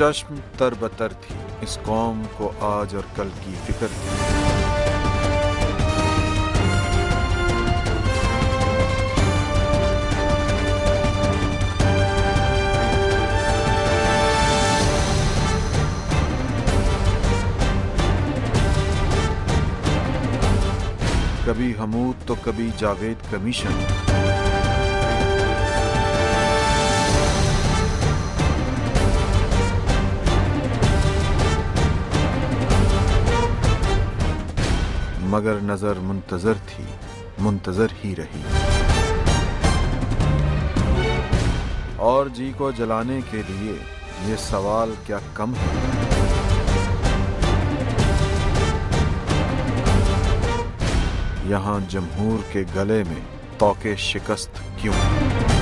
चश्म तर बतर थी इस कौम को आज और कल की फिक्र थी कभी हमूद तो कभी जावेद कमीशन मगर नज़र मुंतज़र थी मुंतज़र ही रही और जी को जलाने के लिए ये सवाल क्या कम है यहाँ जमहूर के गले में तोके शिकस्त क्यों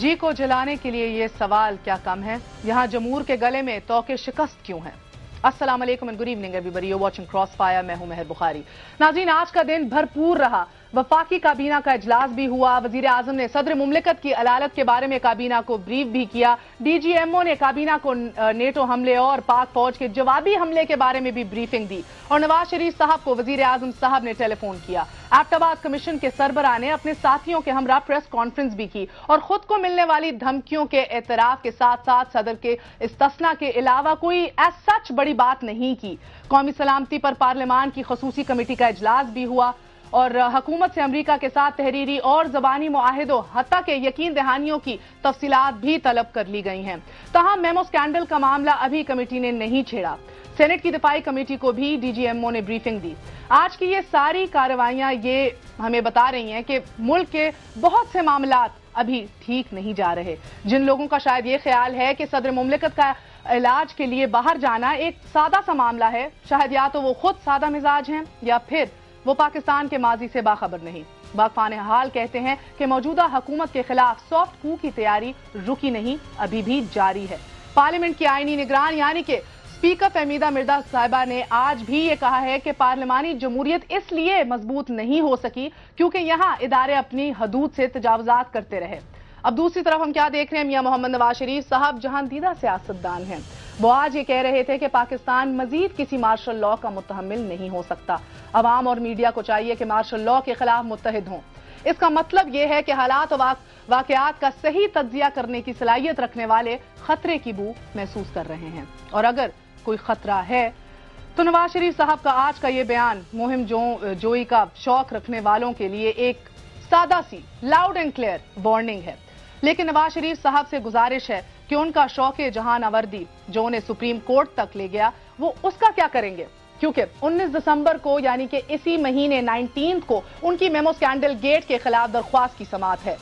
जी को जलाने के लिए ये सवाल क्या कम है यहां जमूर के गले में तो के शिकस्त क्यों है Aslam good evening everybody you watching cross fire मैं हूं मेहर बुखारी नाजीन आज का दिन भरपूर रहा वफाकी काबीना का इजलास भी हुआ वजीर आजम ने सदर मुमलिकत की अदालत के बारे में काबीना को ब्रीफ भी किया डीजीएमओ ने काबीना को नेटो हमले और पाक फौज के जवाबी हमले के बारे में भी ब्रीफिंग दी और नवाज शरीफ साहब को वजीर आजम साहब ने टेलीफोन किया एबटाबाद कमीशन के सरबरा ने अपने साथियों के हमरा प्रेस कॉन्फ्रेंस भी की और खुद को मिलने वाली धमकियों के एतराफ के साथ साथ सदर के इस्तना के अलावा कोई एज सच बड़ी बात नहीं की कौमी सलामती पर पार्लियामान की खसूसी कमेटी का इजलास भी हुआ और हकूमत से अमरीका के साथ तहरीरी और जबानी माहिदों हती के यकीन दहानियों की तफसीत भी तलब कर ली गई हैं तहम मेमो स्कैंडल का मामला अभी कमेटी ने नहीं छेड़ा सेनेट की दिफाई कमेटी को भी डीजीएमओ ने ब्रीफिंग दी आज की ये सारी कार्रवाइयां ये हमें बता रही हैं कि मुल्क के बहुत से मामला अभी ठीक नहीं जा रहे जिन लोगों का शायद ये ख्याल है कि सदर मुमलिकत का इलाज के लिए बाहर जाना एक सादा सा मामला है शायद या तो वो खुद सादा मिजाज हैं या फिर वो पाकिस्तान के माजी से बाखबर नहीं बागफान हाल कहते हैं कि मौजूदा हुकूमत के खिलाफ सॉफ्ट कू की तैयारी रुकी नहीं अभी भी जारी है पार्लियामेंट की आईनी निगरान यानी कि स्पीकर फहमीदा मिर्जा साहिबा ने आज भी ये कहा है कि पार्लियामानी जमूरियत इसलिए मजबूत नहीं हो सकी क्योंकि यहाँ इदारे अपनी हदूद से तजावजात करते रहे अब दूसरी तरफ हम क्या देख रहे हैं मियाँ मोहम्मद नवाज शरीफ साहब जहां दीदा सियासतदान हैं वो आज ये कह रहे थे कि पाकिस्तान मजीद किसी मार्शल लॉ का मुतहमल नहीं हो सकता अवाम और मीडिया को चाहिए कि मार्शल लॉ के खिलाफ मुतहद हों इसका मतलब यह है कि हालात और वाकयात का सही तजिया करने की सलाहियत रखने वाले खतरे की बू महसूस कर रहे हैं और अगर कोई खतरा है तो नवाज शरीफ साहब का आज का ये बयान मुहिम जो, जोई का शौक रखने वालों के लिए एक सादा सी लाउड एंड क्लियर वार्निंग है लेकिन नवाज शरीफ साहब से गुजारिश है कि उनका शौक जहानावर्दी जो उन्हें सुप्रीम कोर्ट तक ले गया वो उसका क्या करेंगे क्योंकि 19 दिसंबर को यानी कि इसी महीने 19 को उनकी मेमो स्कैंडल गेट के खिलाफ दरख्वास्त की समात है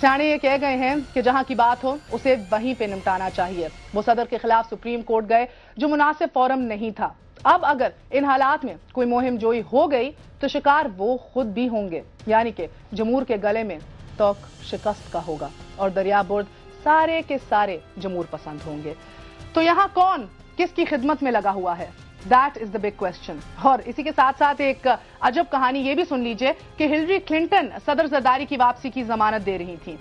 सियाने ये कह गए हैं कि जहां की बात हो उसे वहीं पे निपटाना चाहिए वो सदर के खिलाफ सुप्रीम कोर्ट गए जो मुनासिब फॉरम नहीं था अब अगर इन हालात में कोई मुहिम जोई हो गई तो शिकार वो खुद भी होंगे यानी कि जमूर के गले में तो शिकस्त का होगा और दरिया बुर्द सारे के सारे जमूर पसंद होंगे तो यहां कौन किसकी खिदमत में लगा हुआ है that is the big question और इसी के साथ साथ एक अजब कहानी ये भी सुन लीजिए कि हिलरी क्लिंटन सदर जरदारी की वापसी की जमानत दे रही थी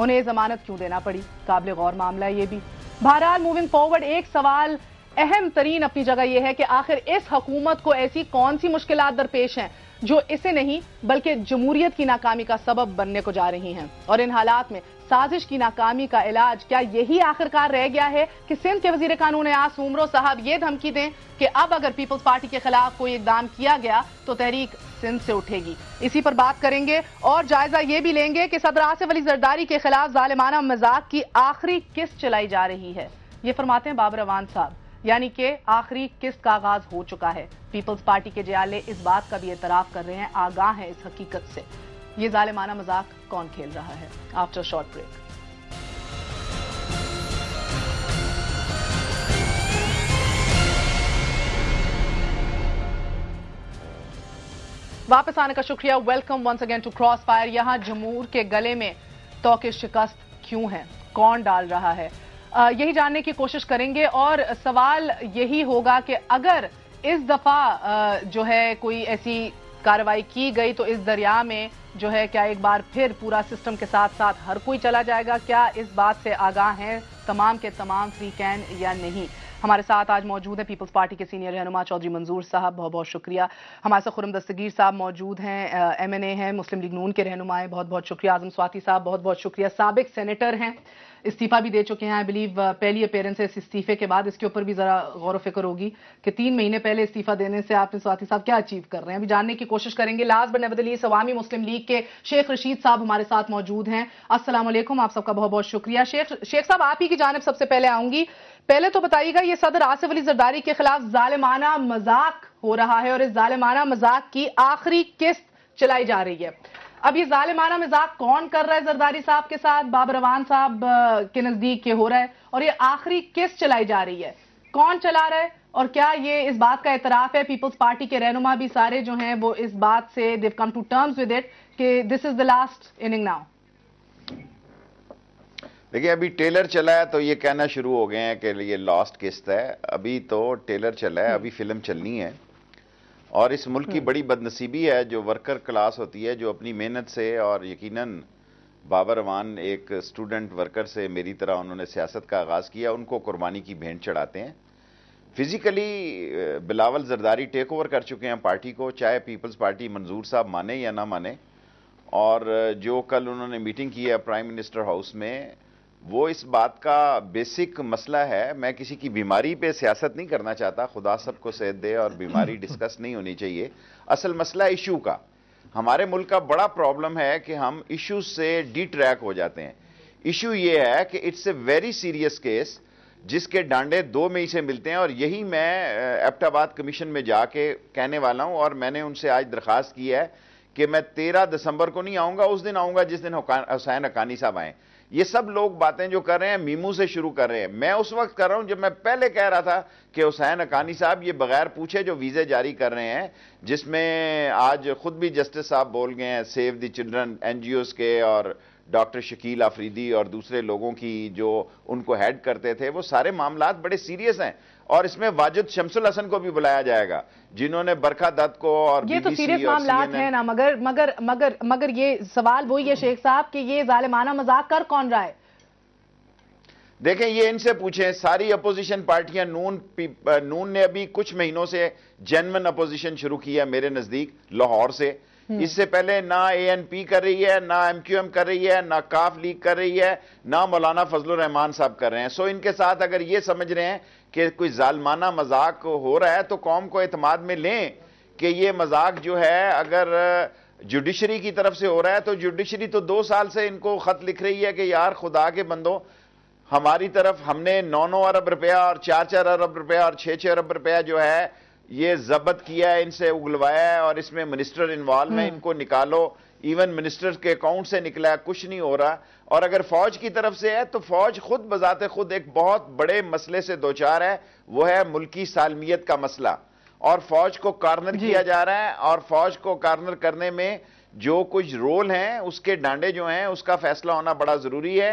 उन्हें जमानत क्यों देना पड़ी काबिल गौर मामला ये भी बहरहाल मूविंग फॉरवर्ड एक सवाल अहम तरीन अपनी जगह यह है कि आखिर इस हकूमत को ऐसी कौन सी मुश्किल दरपेश हैं जो इसे नहीं बल्कि जमूरियत की नाकामी का सबब बनने को जा रही हैं और इन हालात में साजिश की नाकामी का इलाज क्या यही आखिरकार रह गया है कि सिंध के वजीर कानून आस उमरों साहब ये धमकी दें कि अब अगर पीपल्स पार्टी के खिलाफ कोई इकदाम किया गया तो तहरीक सिंध से उठेगी इसी पर बात करेंगे और जायजा ये भी लेंगे कि सदर आसिफ अली जरदारी के खिलाफ जालिमाना मजाक की आखिरी किस्त चलाई जा रही है ये फरमाते हैं बाबर अवान साहब यानी कि आखिरी किस्त का आगाज हो चुका है पीपल्स पार्टी के जयाले इस बात का भी एतराफ कर रहे हैं आगाह हैं इस हकीकत से ये जालिमाना मजाक कौन खेल रहा है आफ्टर शॉर्ट ब्रेक वापस आने का शुक्रिया welcome once again to cross fire यहां जमूर के गले में तो के शिकस्त क्यों है कौन डाल रहा है यही जानने की कोशिश करेंगे और सवाल यही होगा कि अगर इस दफा जो है कोई ऐसी कार्रवाई की गई तो इस दरिया में जो है क्या एक बार फिर पूरा सिस्टम के साथ साथ हर कोई चला जाएगा क्या इस बात से आगाह हैं तमाम के तमाम फ्री कैन या नहीं हमारे साथ आज मौजूद है पीपल्स पार्टी के सीनियर रहनुमा चौधरी मंजूर साहब बहुत बहुत शुक्रिया हमारे साथ खुरम दस्तगीर साहब मौजूद हैं एम एन ए हैं मुस्लिम लीग नून के रहनुमा बहुत बहुत शुक्रिया आजम स्वाति साहब बहुत बहुत शुक्रिया सबक सेनेटर हैं इस्तीफा भी दे चुके हैं आई बिलीव uh, पहली अपेयरेंस है इस इस्तीफे के बाद इसके ऊपर भी जरा गौर फिक्र होगी कि तीन महीने पहले इस्तीफा देने से आपने स्वाति साहब क्या अचीव कर रहे हैं अभी जानने की कोशिश करेंगे लास्ट बने बदली सवामी मुस्लिम लीग के शेख रशीद साहब हमारे साथ मौजूद हैं असलम आप सबका बहुत बहुत शुक्रिया शेख शेख साहब आप ही की जानब सबसे पहले आऊंगी पहले तो बताइएगा ये सदर आसिफ अली जरदारी के खिलाफ जालिमाना मजाक हो रहा है और इस जालिमाना मजाक की आखिरी किस्त चलाई जा रही है अब ये जालिमाना मिजाक कौन कर रहा है जरदारी साहब के साथ बाबरवान साहब के नजदीक ये हो रहा है और ये आखिरी किस चलाई जा रही है कौन चला रहा है और क्या ये इस बात का एतराफ है पीपल्स पार्टी के रहनुमा भी सारे जो हैं वो इस बात से they've come to terms with it कि this is the last inning now देखिए अभी टेलर चला है तो ये कहना शुरू हो गए हैं कि ये लास्ट किस्त है अभी तो टेलर चला है हम्म। अभी फिल्म चलनी है और इस मुल्क की हाँ। बड़ी बदनसीबी है जो वर्कर क्लास होती है जो अपनी मेहनत से और यकीनन बाबर अवान एक स्टूडेंट वर्कर से मेरी तरह उन्होंने सियासत का आगाज़ किया उनको कुर्बानी की भेंट चढ़ाते हैं physically Bilawal Zardari take over कर चुके हैं पार्टी को चाहे पीपल्स पार्टी मंजूर साहब माने या ना माने और जो कल उन्होंने मीटिंग की है प्राइम मिनिस्टर हाउस में वो इस बात का बेसिक मसला है मैं किसी की बीमारी पे सियासत नहीं करना चाहता खुदा सबको सेहत दे और बीमारी डिस्कस नहीं होनी चाहिए असल मसला इशू का हमारे मुल्क का बड़ा प्रॉब्लम है कि हम इशू से डी ट्रैक हो जाते हैं इशू ये है कि it's a very serious case जिसके डांडे दो मई से मिलते हैं और यही मैं एबटाबाद कमीशन में जाके कहने वाला हूँ और मैंने उनसे आज दरख्वास्त की है कि मैं तेरह दिसंबर को नहीं आऊँगा उस दिन आऊँगा जिस दिन हुसैन अकानी साहब आएँ ये सब लोग बातें जो कर रहे हैं मीमू से शुरू कर रहे हैं मैं उस वक्त कर रहा हूं जब मैं पहले कह रहा था कि हुसैन अकानी साहब ये बगैर पूछे जो वीज़े जारी कर रहे हैं जिसमें आज खुद भी जस्टिस साहब बोल गए हैं सेव द चिल्ड्रन एनजीओस के और डॉक्टर शकील आफरीदी और दूसरे लोगों की जो उनको हेड करते थे वो सारे मामला बड़े सीरियस हैं और इसमें वाजिद शमसुल हसन को भी बुलाया जाएगा जिन्होंने बरखा दत्त को और ये तो सीरियस मामला है ना मगर मगर मगर मगर ये सवाल वही है शेख साहब कि ये जालिमाना मजाक कर कौन रहा है देखें ये इनसे पूछें सारी अपोजिशन पार्टियां नून नून ने अभी कुछ महीनों से जेनवन अपोजिशन शुरू की है मेरे नजदीक लाहौर से हम्म। इससे पहले ना ए एन पी कर रही है ना एम क्यू एम कर रही है ना काफ लीग कर रही है ना मौलाना फजल रहमान साहब कर रहे हैं सो इनके साथ अगर ये समझ रहे हैं कि कोई जालमाना मजाक हो रहा है तो कौम को एतमाद में लें कि ये मजाक जो है अगर जुडिशरी की तरफ से हो रहा है तो जुडिशरी तो दो साल से इनको खत लिख रही है कि यार खुदा के बंदो हमारी तरफ हमने नौ नौ अरब रुपया और चार चार अरब रुपया और छः छः अरब रुपया जो है ये जब्त किया है इनसे उगलवाया है और इसमें मिनिस्टर इन्वॉल्व है इनको निकालो इवन मिनिस्टर के अकाउंट से निकला है कुछ नहीं हो रहा और अगर फौज की तरफ से है तो फौज खुद बजाते खुद एक बहुत बड़े मसले से दो चार है वो है मुल्की सालमियत का मसला और फौज को कार्नर किया जा रहा है और फौज को कार्नर करने में जो कुछ रोल हैं उसके डांडे जो हैं उसका फैसला होना बड़ा जरूरी है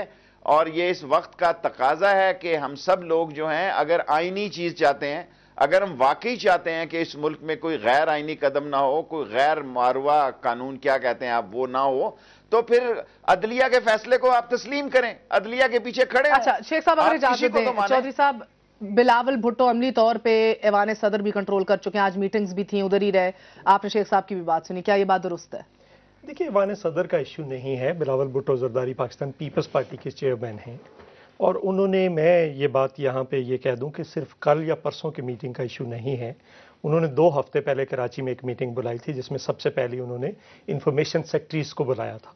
और ये इस वक्त का तकाजा है कि हम सब लोग जो हैं अगर आईनी चीज चाहते हैं अगर हम वाकई चाहते हैं कि इस मुल्क में कोई गैर आइनी कदम ना हो कोई गैर मारवा कानून क्या कहते हैं आप वो ना हो तो फिर अदलिया के फैसले को आप तस्लीम करें अदलिया के पीछे खड़े अच्छा शेख साहब अगर इजाजत तो चौधरी साहब बिलावल भुट्टो अमली तौर पे ऐवान सदर भी कंट्रोल कर चुके हैं आज मीटिंग्स भी थी उधर ही रहे आपने शेख साहब की भी बात सुनी क्या ये बात दुरुस्त है देखिए ऐवान सदर का इशू नहीं है बिलावल भुट्टो जरदारी पाकिस्तान पीपल्स पार्टी के चेयरमैन हैं और उन्होंने मैं ये बात यहाँ पे ये कह दूँ कि सिर्फ कल या परसों की मीटिंग का इशू नहीं है उन्होंने दो हफ्ते पहले कराची में एक मीटिंग बुलाई थी जिसमें सबसे पहले उन्होंने इंफॉर्मेशन सेक्ट्रीज को बुलाया था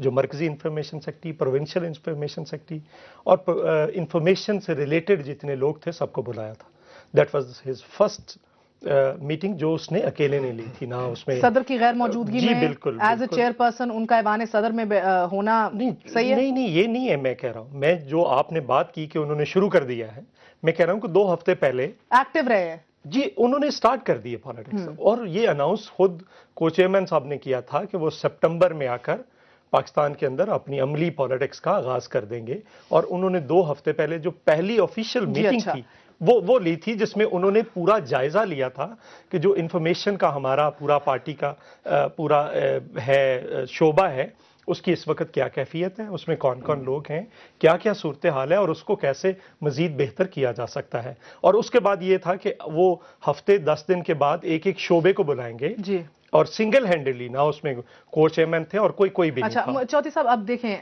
जो मरकज़ी information secretary provincial information secretary और इंफॉर्मेशन से रिलेटेड जितने लोग थे सबको बुलाया था that was his first meeting जो उसने अकेले ने ली थी ना उसमें सदर की गैर मौजूदगी में बिल्कुल एज ए चेयरपर्सन उनका ऐवान सदर में होना नहीं सही है नहीं नहीं ये नहीं है मैं कह रहा हूँ मैं जो आपने बात की कि उन्होंने शुरू कर दिया है मैं कह रहा हूँ कि दो हफ्ते पहले एक्टिव रहे हैं जी उन्होंने स्टार्ट कर दिए पॉलिटिक्स हम्म। और ये अनाउंस खुद को चेयरमैन साहब ने किया था कि वो सितंबर में आकर पाकिस्तान के अंदर अपनी अमली पॉलिटिक्स का आगाज कर देंगे और उन्होंने दो हफ्ते पहले जो पहली ऑफिशियल मीटिंग अच्छा। थी वो वो ली थी जिसमें उन्होंने पूरा जायजा लिया था कि जो इन्फॉर्मेशन का हमारा पूरा पार्टी का पूरा है शोबा है उसकी इस वक्त क्या कैफियत है उसमें कौन कौन लोग हैं क्या क्या सूरत हाल है और उसको कैसे मज़ीद बेहतर किया जा सकता है और उसके बाद ये था कि वो हफ्ते दस दिन के बाद एक एक शोबे को बुलाएंगे जी और सिंगल हैंडेडली ना उसमें को चेयरमैन थे और कोई कोई भी अच्छा चौथी साहब अब देखें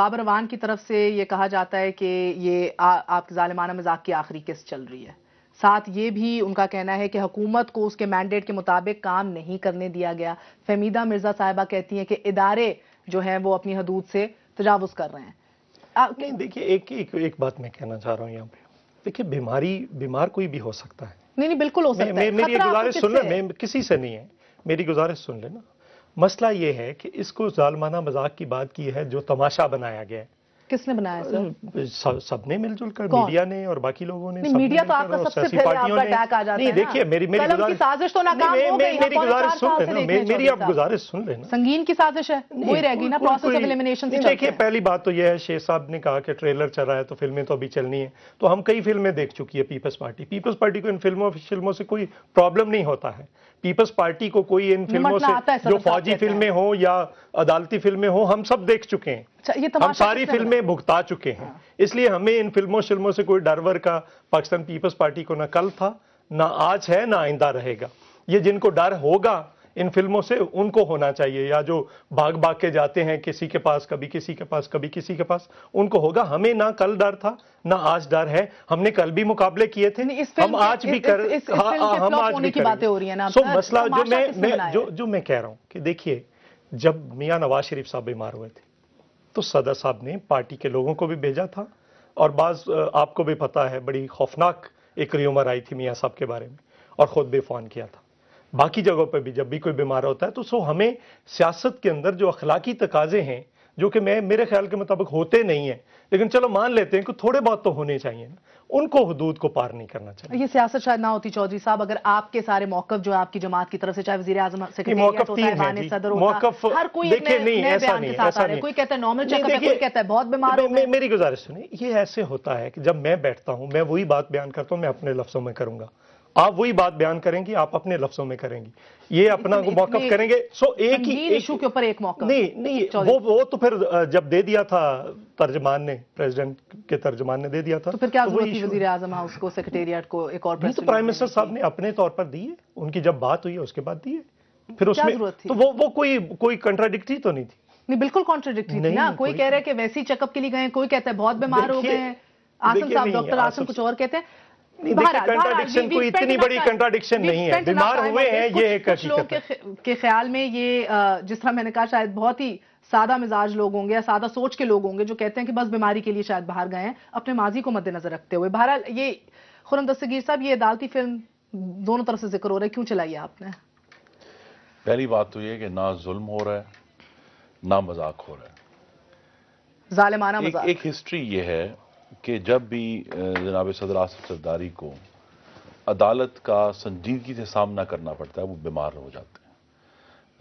बाबर वान की तरफ से ये कहा जाता है कि ये आप जालिमाना मजाक की आखिरी किस्त चल रही है साथ ये भी उनका कहना है कि हुकूमत को उसके मैंडेट के मुताबिक काम नहीं करने दिया गया फहमीदा मिर्जा साहिबा कहती हैं कि इदारे जो है वो अपनी हदूद से तजावज कर रहे हैं देखिए एक, एक एक बात मैं कहना चाह रहा हूँ यहाँ पे देखिए बीमारी बीमार कोई भी हो सकता है नहीं नहीं बिल्कुल हो सकता मैं, है मेरी गुजारिश सुन लें किसी से नहीं है मेरी गुजारिश सुन लेना मसला ये है कि इसको जालमाना मजाक की बात की है जो तमाशा बनाया गया है किसने बनाया सर सबने मिलजुल कर मीडिया ने और बाकी लोगों ने मीडिया तो आपका सबसे पहले आपका अटैक आ जाता नहीं देखिए मेरी मेरी गुजारिश साजिश तो नाकाम हो गई मेरी गुजारिश सुन लेना मेरी आप गुजारिश सुन लेना संगीन की साजिश है वही रह ना प्रोसेस ऑफ एलिमिनेशन से देखिए पहली बात तो यह है शेख साहब ने कहा कि ट्रेलर चल रहा है तो फिल्में तो अभी चलनी है तो हम कई फिल्में देख चुकी है पीपल्स पार्टी पीपल्स पार्टी को इन फिल्मों फिल्मों से कोई प्रॉब्लम नहीं होता है पीपल्स पार्टी को कोई इन मतलब फिल्मों से जो फौजी फिल्में हो या अदालती फिल्में हो हम सब देख चुके हैं अच्छा, तो हम सारी फिल्में भुगता चुके हैं हाँ। इसलिए हमें इन फिल्मों शिल्मों से कोई डरवर का पाकिस्तान पीपल्स पार्टी को ना कल था ना आज है ना आइंदा रहेगा ये जिनको डर होगा इन फिल्मों से उनको होना चाहिए या जो भाग भाग के जाते हैं किसी के पास कभी किसी के पास कभी किसी के पास उनको होगा हमें ना कल डर था ना आज डर है हमने कल भी मुकाबले किए थे इस हम आज इस, भी कर इस, इस, हाँ, हाँ, हम आज भी की बातें हो रही है ना सो मसला जो मैं जो जो मैं कह रहा हूँ कि देखिए जब मियां नवाज शरीफ साहब बीमार हुए थे तो सदर साहब ने पार्टी के लोगों को भी भेजा था और बाज आपको भी पता है बड़ी खौफनाक एक रियोमर आई थी मियाँ साहब के बारे में और ख़ुद भी फ़ोन किया था बाकी जगहों पर भी जब भी कोई बीमार होता है तो सो हमें सियासत के अंदर जो अखलाकी तकाजे हैं जो कि मैं मेरे ख्याल के मुताबिक होते नहीं है लेकिन चलो मान लेते हैं कि थोड़े बहुत तो होने चाहिए ना उनको हदूद को पार नहीं करना चाहिए ये सियासत शायद ना होती चौधरी साहब अगर आपके सारे मौकफ जो आपकी जमात की तरफ से चाहे वजी आजम मौकफ सदर मौकफ हर कोई नहीं ऐसा नहीं ऐसा नहीं कोई कहता है नॉर्मल कोई कहता है बहुत बीमार मेरी गुजारिश सुनिए ये ऐसे होता है कि जब मैं बैठता हूँ मैं वही बात बयान करता हूँ मैं अपने लफ्जों में करूंगा आप वही बात बयान करेंगी आप अपने लफ्जों में करेंगी ये अपना तो मौकफ करेंगे सो एक ही इशू के ऊपर एक मौका नहीं नहीं वो वो तो फिर जब दे दिया था तर्जमान ने प्रेसिडेंट के तर्जमान ने दे दिया था तो फिर क्या तो वजीर आजम हाउस को सेक्रेटेरियट को एक और तो प्राइम मिनिस्टर साहब ने अपने तौर पर दिए उनकी जब बात हुई है उसके बाद दिए फिर उसमें तो वो वो कोई कोई कंट्राडिक्टी तो नहीं थी नहीं बिल्कुल कॉन्ट्रोडिक्टी थी ना कोई कह रहा है कि वैसे ही चेकअप के लिए गए कोई कहता है बहुत बीमार हो गए हैं आसम साहब डॉक्टर आसम कुछ और कहते हैं कंट्राडिक्शन कोई इतनी बड़ी कंट्राडिक्शन नहीं है बीमार हुए हैं ये एक के ख्याल में ये जिस तरह मैंने कहा शायद बहुत ही सादा मिजाज लोग होंगे या सादा सोच के लोग होंगे जो कहते हैं कि बस बीमारी के लिए शायद बाहर गए हैं अपने माजी को मद्देनजर रखते हुए बहरहाल ये खुरम दस्तगीर साहब ये अदालती फिल्म दोनों तरफ से जिक्र हो रहा है क्यों चलाई है आपने पहली बात तो ये कि ना जुल्म हो रहा है ना मजाक हो रहा है जालिमाना मजाक एक हिस्ट्री ये है कि जब भी जनाब सदर आसफ सरदारी को अदालत का संजीदगी से सामना करना पड़ता है वो बीमार हो जाते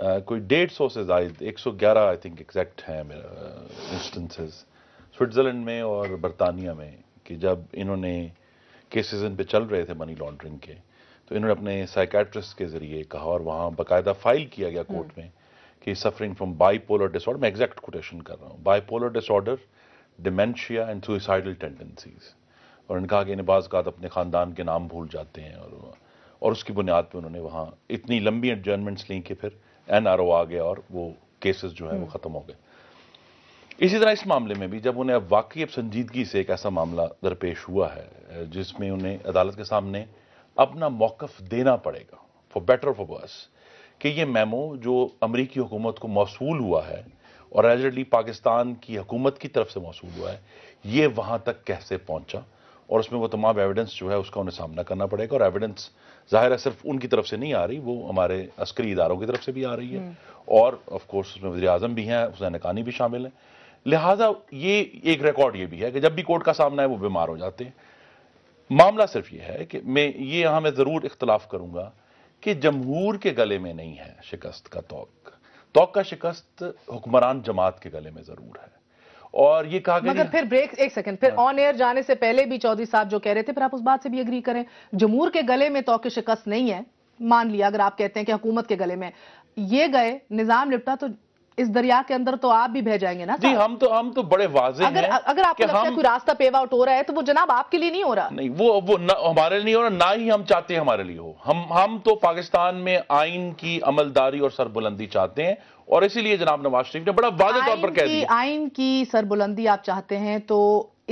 हैं कोई डेढ़ सौ से जायद एक सौ ग्यारह आई थिंक एग्जैक्ट है इंस्टेंसेज इंस्टेंसेस स्विट्ज़रलैंड में और बरतानिया में कि जब इन्होंने केसेज इन पर चल रहे थे मनी लॉन्ड्रिंग के तो इन्होंने अपने साइकेट्रिस्ट के ज़रिए कहा और वहाँ बाकायदा फाइल किया गया कोर्ट हम्म। में कि सफरिंग फ्रॉम बाईपोलर डिसऑर्डर मैं एग्जैक्ट कोटेशन कर रहा हूँ bipolar disorder dementia and suicidal tendencies और उनका आगे नबाज का अपने ख़ानदान के नाम भूल जाते हैं और और उसकी बुनियाद पर उन्होंने वहाँ इतनी लंबी एडजर्नमेंट्स ली कि फिर एन आर ओ आ गया और वो केसेस जो हैं वो हम्म। ख़त्म हो गए इसी तरह इस मामले में भी जब उन्हें अब वाकई अब संजीदगी से एक ऐसा मामला दरपेश हुआ है जिसमें उन्हें अदालत के सामने अपना मौकफ देना पड़ेगा फॉर बेटर फॉर वर्स कि ये मेमो जो अमरीकी हुकूमत को मौसू हुआ है और एजली पाकिस्तान की हुकूमत की तरफ से मौसू हुआ है ये वहाँ तक कैसे पहुँचा और उसमें वो तमाम एविडेंस जो है उसका उन्हें सामना करना पड़ेगा और एविडेंस ज़ाहिर है सिर्फ उनकी तरफ से नहीं आ रही वो हमारे अस्करी इदारों की तरफ से भी आ रही है हम्म। और ऑफ कोर्स उसमें वजी अजम भी हैं हुसैन नकानी भी शामिल हैं लिहाजा ये एक रिकॉर्ड ये भी है कि जब भी कोर्ट का सामना है वो बीमार हो जाते हैं मामला सिर्फ ये है कि मैं ये यहाँ मैं ज़रूर इख्तलाफ करूँगा कि जमहूर के गले में नहीं है शिकस्त का तोक़ तो का शिकस्त हुक्मरान जमात के गले में जरूर है और ये कहा गया मगर फिर ब्रेक एक सेकंड फिर ऑन हाँ। एयर जाने से पहले भी चौधरी साहब जो कह रहे थे फिर आप उस बात से भी एग्री करें जमूर के गले में तो शिकस्त नहीं है मान लिया अगर आप कहते हैं कि हुकूमत के गले में ये गए निजाम निपटा तो इस दरिया के अंदर तो आप भी बह जाएंगे ना जी हम तो हम तो बड़े वाजे अगर, हैं अगर आपको लगता है कोई रास्ता पेव आउट हो रहा है तो वो जनाब आपके लिए नहीं हो रहा नहीं वो वो न, हमारे लिए हो रहा ना ही हम चाहते हैं हमारे लिए हो हम हम तो पाकिस्तान में आइन की अमलदारी और सरबुलंदी चाहते हैं और इसीलिए जनाब नवाज शरीफ ने बड़ा वाजे तौर पर कह दिया आइन की सरबुलंदी आप चाहते हैं तो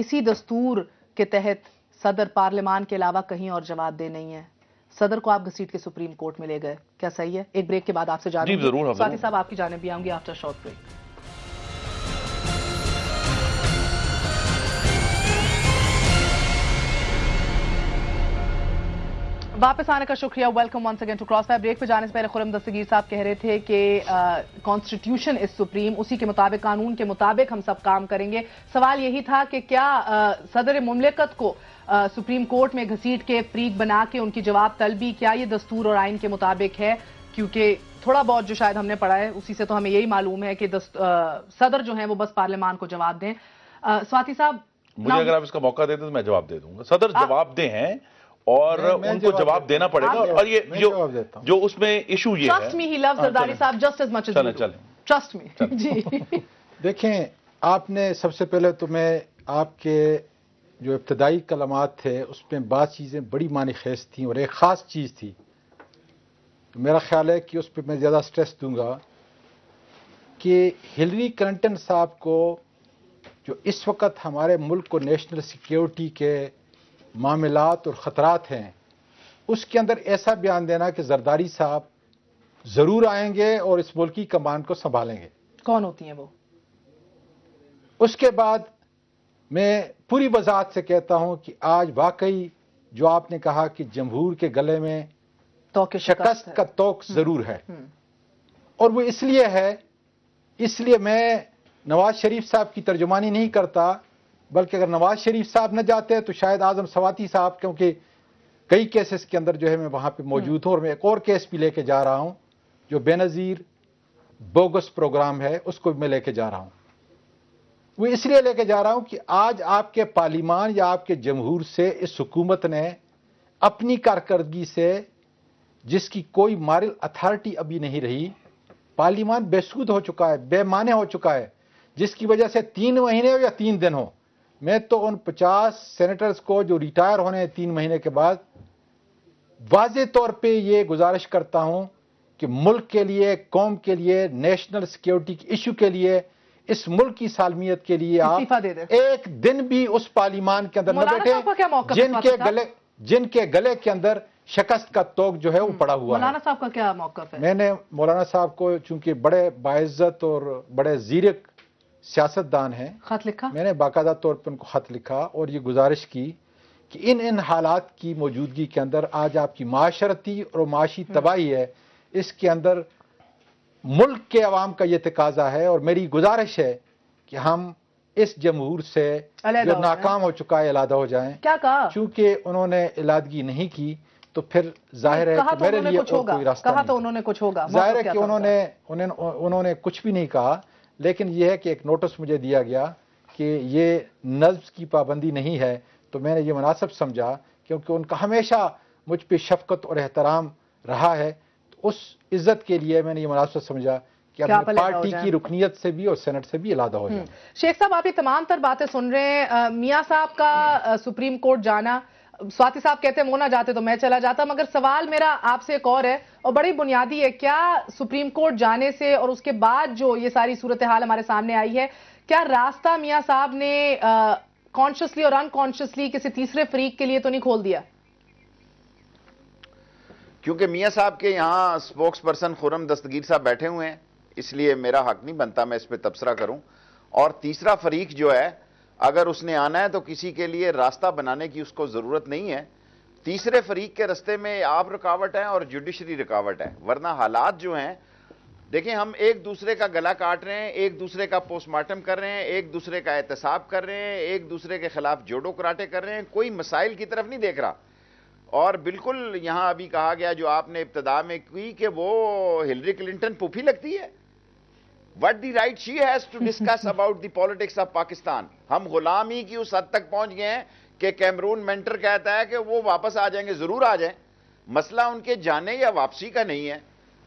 इसी दस्तूर के तहत सदर पार्लियामान के अलावा कहीं और जवाब दे नहीं है सदर को आप घसीट के सुप्रीम कोर्ट में ले गए क्या सही है एक ब्रेक के बाद आपसे जान जरूर स्वाति साहब आपकी जाने भी आऊंगी आफ्टर शॉर्ट ब्रेक वापस आने का शुक्रिया welcome one again to cross fire break पे जाने से पहले खुरम दस्तगीर साहब कह रहे थे कि कॉन्स्टिट्यूशन इज सुप्रीम उसी के मुताबिक कानून के मुताबिक हम सब काम करेंगे सवाल यही था कि क्या आ, सदर मुमलिकत को सुप्रीम कोर्ट में घसीट के फ्रीक बना के उनकी जवाब तलबी क्या ये दस्तूर और आइन के मुताबिक है क्योंकि थोड़ा बहुत जो शायद हमने पढ़ा है उसी से तो हमें यही मालूम है कि सदर जो है वो बस पार्लियामान को जवाब दें स्वाति साहब मुझे अगर आप इसका मौका देते तो मैं जवाब दे दूंगा सदर जवाब दे हैं और मैं, मैं उनको जवाब देना पड़ेगा और ये जो, जो उसमें इशू ये ट्रस्ट मी ही लव जरदारी साहब जस्ट एज मच चले चले ट्रस्ट मी जी देखें आपने सबसे पहले तो मैं आपके जो इब्तदाई कलमात थे उसमें बात चीज़ें बड़ी मानी खेस थी और एक ख़ास चीज़ थी मेरा ख्याल है कि उस पर मैं ज़्यादा स्ट्रेस दूंगा कि हिलरी क्लिंटन साहब को जो इस वक्त हमारे मुल्क को नेशनल सिक्योरिटी के मामलात और ख़तरात हैं उसके अंदर ऐसा बयान देना कि जरदारी साहब ज़रूर आएंगे और इस मुल्क की कमान को संभालेंगे कौन होती हैं वो उसके बाद मैं पूरी बजात से कहता हूं कि आज वाकई जो आपने कहा कि जमहूर के गले में शिकस्त का तोक हम्म, जरूर है हम्म। और वो इसलिए है इसलिए मैं नवाज शरीफ साहब की तर्जुमानी नहीं करता बल्कि अगर नवाज शरीफ साहब न जाते तो शायद आजम सवाती साहब क्योंकि कई केसेस के अंदर जो है मैं वहां पे मौजूद हूं और मैं एक और केस भी लेके जा रहा हूं जो बेनज़ीर बोगस प्रोग्राम है उसको भी मैं लेके जा रहा हूं वो इसलिए लेके जा रहा हूं कि आज आपके पार्लिमान या आपके जमहूर से इस हुकूमत ने अपनी कारकर्दगी से जिसकी कोई मारल अथॉरिटी अभी नहीं रही पार्लिमान बेसूद हो चुका है बेमाने हो चुका है जिसकी वजह से तीन महीने हो या तीन दिन हो मैं तो उन पचास सेनेटर्स को जो रिटायर होने हैं तीन महीने के बाद वाज तौर पे ये गुजारिश करता हूं कि मुल्क के लिए कौम के लिए नेशनल सिक्योरिटी के इशू के लिए इस मुल्क की सालमियत के लिए आप दे दे। एक दिन भी उस पार्लिमान के अंदर न बैठे जिनके गले जिनके गले के अंदर शिकस्त का तोक जो है वो पड़ा हुआ मौलाना साहब का क्या मौका है मैंने मौलाना साहब को चूंकि बड़े बाइज्जत और बड़े जीरक सियासतदान हैं खत लिखा मैंने बाकायदा तौर पर उनको खत लिखा और ये गुजारिश की कि इन इन हालात की मौजूदगी के अंदर आज आपकी माशरती और माशी तबाही है इसके अंदर मुल्क के अवाम का ये तकाजा है और मेरी गुजारिश है कि हम इस जमहूर से जो नाकाम हो चुका है अलादा हो जाए क्या कहा चूंकि उन्होंने इलादगी नहीं की तो फिर जाहिर है कि तो मेरे लिए कुछ कोई रास्ता कहा तो उन्होंने कुछ होगा जाहिर है कि उन्होंने उन्होंने कुछ भी नहीं कहा लेकिन यह है कि एक नोटिस मुझे दिया गया कि ये नज्म की पाबंदी नहीं है तो मैंने ये मुनासब समझा क्योंकि उनका हमेशा मुझ पर शफकत और एहतराम रहा है उस इज्जत के लिए मैंने ये मुनासब समझा कि अपनी पार्टी की रुकनीत से भी और सेनेट से भी अलादा हो हम्म। जाए शेख साहब आप ये तमाम तर बातें सुन रहे हैं मियाँ साहब का सुप्रीम कोर्ट जाना स्वाति साहब कहते हैं वो ना जाते तो मैं चला जाता मगर सवाल मेरा आपसे एक और है और बड़ी बुनियादी है क्या सुप्रीम कोर्ट जाने से और उसके बाद जो ये सारी सूरत हाल हमारे सामने आई है क्या रास्ता मियाँ साहब ने कॉन्शियसली और अनकॉन्शियसली किसी तीसरे फरीक के लिए तो नहीं खोल दिया क्योंकि मियाँ साहब के यहाँ स्पोक्स पर्सन खुरम दस्तगीर साहब बैठे हुए हैं इसलिए मेरा हक नहीं बनता मैं इस पर तबसरा करूँ और तीसरा फरीक जो है अगर उसने आना है तो किसी के लिए रास्ता बनाने की उसको ज़रूरत नहीं है तीसरे फरीक के रस्ते में आप रुकावट हैं और जुडिशरी रुकावट है वरना हालात जो हैं देखें हम एक दूसरे का गला काट रहे हैं एक दूसरे का पोस्टमार्टम कर रहे हैं एक दूसरे का एहतसाब कर रहे हैं एक दूसरे के खिलाफ जोड़ो कराटे कर रहे हैं कोई मसाइल की तरफ नहीं देख रहा और बिल्कुल यहाँ अभी कहा गया जो आपने इब्तदा में की कि वो हिलरी क्लिंटन पुफी लगती है what the right she has to discuss about the politics of Pakistan हम गुलामी की उस हद तक पहुंच गए हैं कि कैमरून मेंटर कहता है कि वो वापस आ जाएंगे जरूर आ जाए मसला उनके जाने या वापसी का नहीं है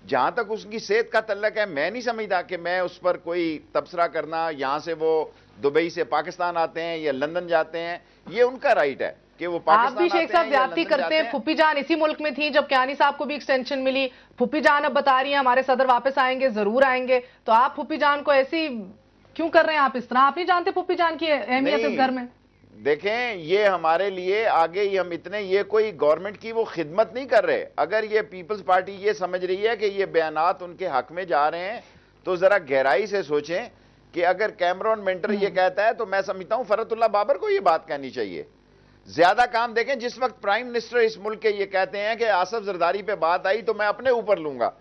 जहां तक उसकी सेहत का तल्लक है मैं नहीं समझता कि मैं उस पर कोई तबसरा करना यहां से वो दुबई से पाकिस्तान आते हैं या लंदन जाते हैं ये उनका राइट है कि वो आप भी शेख साहब व्याप्ति करते हैं फुपी जान इसी मुल्क में थी जब क्यानी साहब को भी एक्सटेंशन मिली फुपी जान अब बता रही है हमारे सदर वापस आएंगे जरूर आएंगे तो आप फुपी जान को ऐसी क्यों कर रहे हैं आप इस तरह आप नहीं जानते फुपी जान की अहमियत इस घर में देखें ये हमारे लिए आगे ही हम इतने ये कोई गवर्नमेंट की वो खिदमत नहीं कर रहे अगर ये पीपल्स पार्टी ये समझ रही है कि ये बयानात उनके हक में जा रहे हैं तो जरा गहराई से सोचें कि अगर कैमरॉन हम्म। मेंटर ये कहता है तो मैं समझता हूं फरतुल्ला बाबर को ये बात कहनी चाहिए ज्यादा काम देखें जिस वक्त प्राइम मिनिस्टर इस मुल्क के ये कहते हैं कि आसफ जरदारी पे बात आई तो मैं अपने ऊपर लूंगा